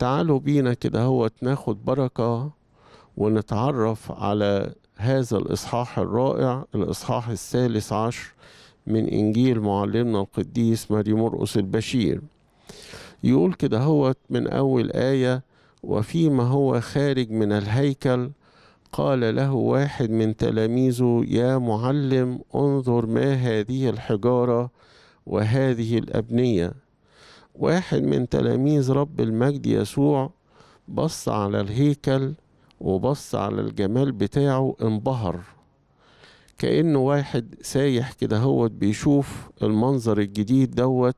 تعالوا بينا كده هو ناخد بركة ونتعرف على هذا الإصحاح الرائع الإصحاح الثالث عشر من إنجيل معلمنا القديس ماري مرقس البشير يقول كده هو من أول آية وفيما هو خارج من الهيكل قال له واحد من تلاميذه يا معلم انظر ما هذه الحجارة وهذه الأبنية واحد من تلاميذ رب المجد يسوع بص على الهيكل وبص على الجمال بتاعه انبهر كأنه واحد سايح كده هوت بيشوف المنظر الجديد دوت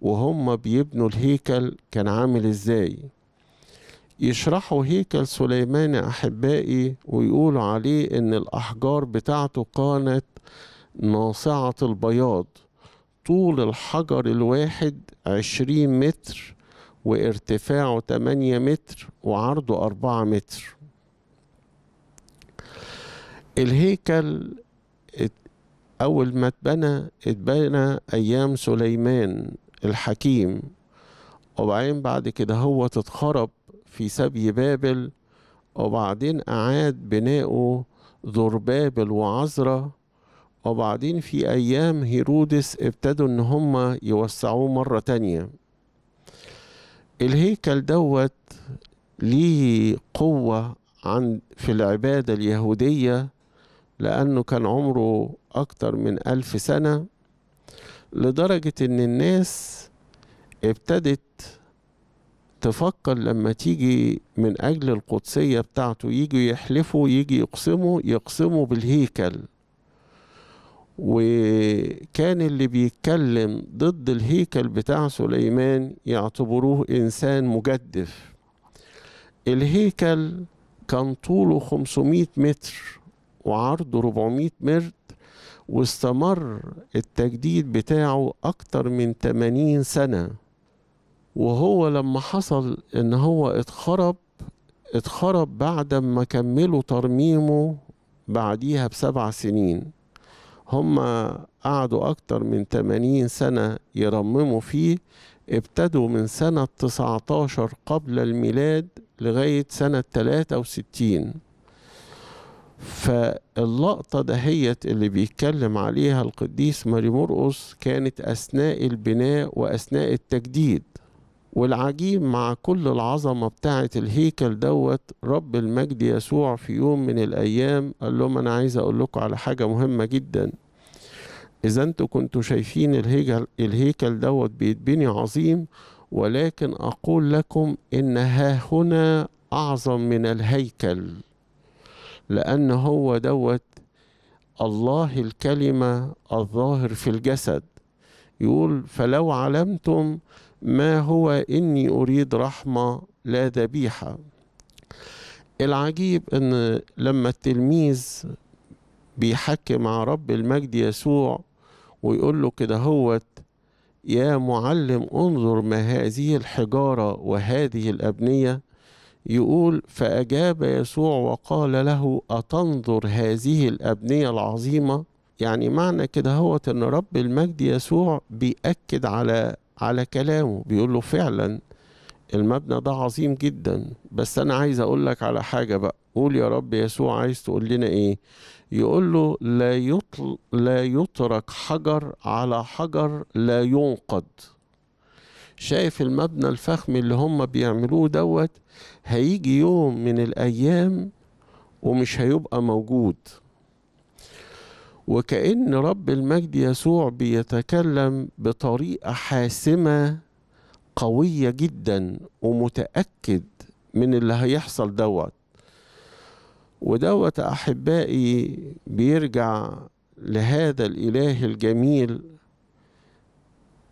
وهم بيبنوا الهيكل كان عامل ازاي يشرحوا هيكل سليمان أحبائي ويقولوا عليه إن الأحجار بتاعته كانت ناصعة البياض طول الحجر الواحد عشرين متر وارتفاعه تمانية متر وعرضه أربعة متر الهيكل أول ما اتبنى اتبنى أيام سليمان الحكيم وبعدين بعد كده هو تتخرب في سبي بابل وبعدين أعاد بناؤه ذر بابل وعزرة وبعدين في أيام هيرودس ابتدوا إن هم يوسعوه مرة تانية الهيكل دوت ليه قوة عن في العبادة اليهودية لأنه كان عمره أكتر من ألف سنة لدرجة إن الناس ابتدت تفكر لما تيجي من أجل القدسية بتاعته يجوا يحلفوا يجي يقسموا يقسموا بالهيكل وكان اللي بيتكلم ضد الهيكل بتاع سليمان يعتبروه إنسان مجدف الهيكل كان طوله 500 متر وعرضه 400 متر واستمر التجديد بتاعه أكتر من 80 سنة وهو لما حصل إن هو اتخرب اتخرب بعد ما كملوا ترميمه بعديها بسبع سنين هم قعدوا أكتر من 80 سنة يرمموا فيه ابتدوا من سنة 19 قبل الميلاد لغاية سنة 63 فاللقطة دهيت اللي بيتكلم عليها القديس ماري مرقص كانت أثناء البناء وأثناء التجديد والعجيب مع كل العظمة بتاعة الهيكل دوت رب المجد يسوع في يوم من الأيام قال لهم أنا عايز أقول لكم على حاجة مهمة جدا إذا أنتوا كنتوا شايفين الهيكل, الهيكل دوت بيتبني عظيم ولكن أقول لكم إن ها هنا أعظم من الهيكل لأن هو دوت الله الكلمة الظاهر في الجسد يقول فلو علمتم ما هو إني أريد رحمة لا ذبيحة العجيب إن لما التلميذ بيحكي مع رب المجد يسوع ويقول له كده هوت يا معلم انظر ما هذه الحجارة وهذه الأبنية يقول فأجاب يسوع وقال له أتنظر هذه الأبنية العظيمة يعني معنى كده هو أن رب المجد يسوع بيأكد على على كلامه بيقول له فعلا المبنى ده عظيم جدا بس انا عايز اقول لك على حاجه بقى قول يا رب يسوع عايز تقول لنا ايه يقول له لا يطل لا يترك حجر على حجر لا ينقض شايف المبنى الفخم اللي هم بيعملوه دوت هيجي يوم من الايام ومش هيبقى موجود وكأن رب المجد يسوع بيتكلم بطريقة حاسمة قوية جدا ومتأكد من اللي هيحصل دوت ودوت أحبائي بيرجع لهذا الإله الجميل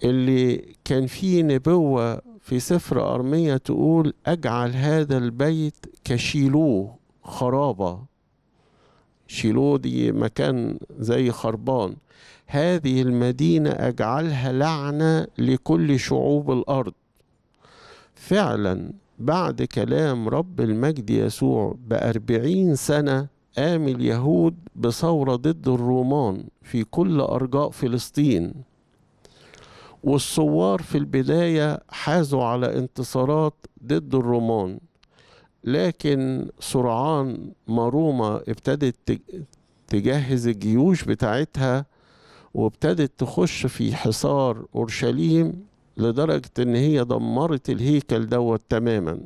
اللي كان فيه نبوة في سفر أرمية تقول أجعل هذا البيت كشيلوه خرابة شيلو دي مكان زي خربان هذه المدينة أجعلها لعنة لكل شعوب الأرض فعلا بعد كلام رب المجد يسوع بأربعين سنة قام اليهود بثورة ضد الرومان في كل أرجاء فلسطين والثوار في البداية حازوا على انتصارات ضد الرومان لكن سرعان ما روما ابتدت تجهز الجيوش بتاعتها وابتدت تخش في حصار اورشليم لدرجه ان هي دمرت الهيكل دوت تماما